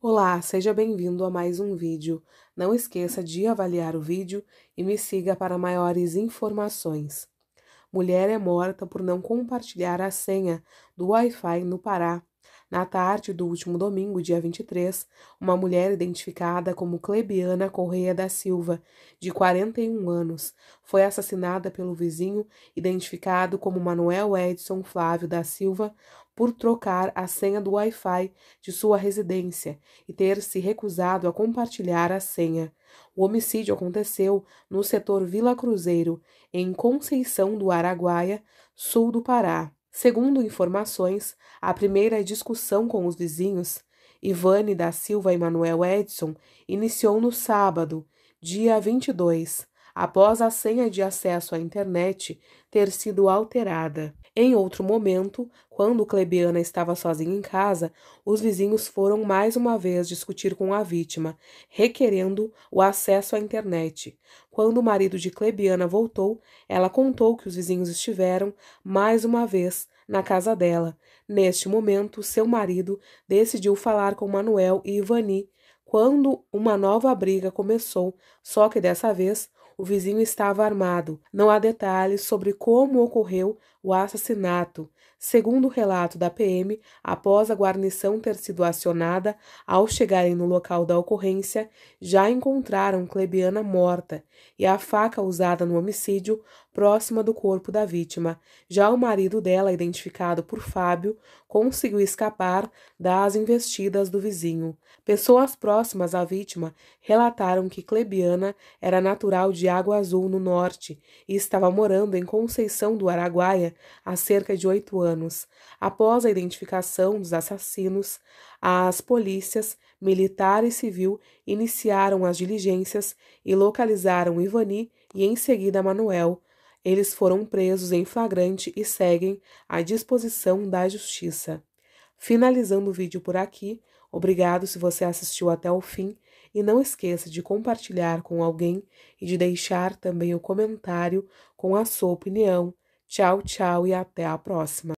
Olá, seja bem-vindo a mais um vídeo. Não esqueça de avaliar o vídeo e me siga para maiores informações. Mulher é morta por não compartilhar a senha do Wi-Fi no Pará na tarde do último domingo, dia 23, uma mulher identificada como Clebiana Correia da Silva, de 41 anos, foi assassinada pelo vizinho, identificado como Manuel Edson Flávio da Silva, por trocar a senha do Wi-Fi de sua residência e ter se recusado a compartilhar a senha. O homicídio aconteceu no setor Vila Cruzeiro, em Conceição do Araguaia, sul do Pará. Segundo informações, a primeira discussão com os vizinhos, Ivane da Silva e Manuel Edson, iniciou no sábado, dia 22, após a senha de acesso à internet ter sido alterada. Em outro momento, quando Clebiana estava sozinha em casa, os vizinhos foram mais uma vez discutir com a vítima, requerendo o acesso à internet. Quando o marido de Clebiana voltou, ela contou que os vizinhos estiveram, mais uma vez, na casa dela. Neste momento, seu marido decidiu falar com Manuel e Ivani quando uma nova briga começou, só que dessa vez o vizinho estava armado. Não há detalhes sobre como ocorreu o assassinato. Segundo o relato da PM, após a guarnição ter sido acionada, ao chegarem no local da ocorrência, já encontraram Clebiana morta e a faca usada no homicídio próxima do corpo da vítima. Já o marido dela, identificado por Fábio, conseguiu escapar das investidas do vizinho. Pessoas próximas à vítima relataram que Clebiana era natural de Água Azul, no norte, e estava morando em Conceição do Araguaia há cerca de oito anos. Após a identificação dos assassinos, as polícias militar e civil iniciaram as diligências e localizaram Ivani e em seguida Manuel, eles foram presos em flagrante e seguem à disposição da justiça. Finalizando o vídeo por aqui, obrigado se você assistiu até o fim e não esqueça de compartilhar com alguém e de deixar também o comentário com a sua opinião. Tchau, tchau e até a próxima!